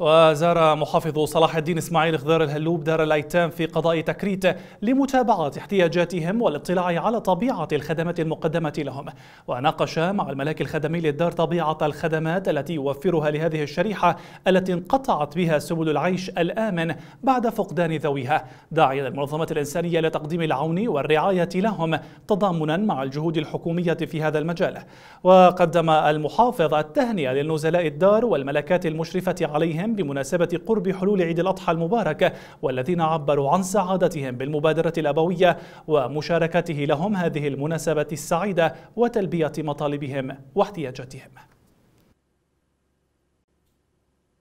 وزار محافظ صلاح الدين اسماعيل خضر الهلوب دار الايتام في قضاء تكريت لمتابعه احتياجاتهم والاطلاع على طبيعه الخدمات المقدمه لهم وناقش مع الملاك الخدمي للدار طبيعه الخدمات التي يوفرها لهذه الشريحه التي انقطعت بها سبل العيش الامن بعد فقدان ذويها داعيا المنظمات الانسانيه لتقديم العون والرعايه لهم تضامنا مع الجهود الحكوميه في هذا المجال وقدم المحافظ التهنئه للنزلاء الدار والملكات المشرفه عليهم العالم بمناسبة قرب حلول عيد الأضحى المبارك والذين عبروا عن سعادتهم بالمبادرة الأبوية ومشاركته لهم هذه المناسبة السعيدة وتلبية مطالبهم واحتياجاتهم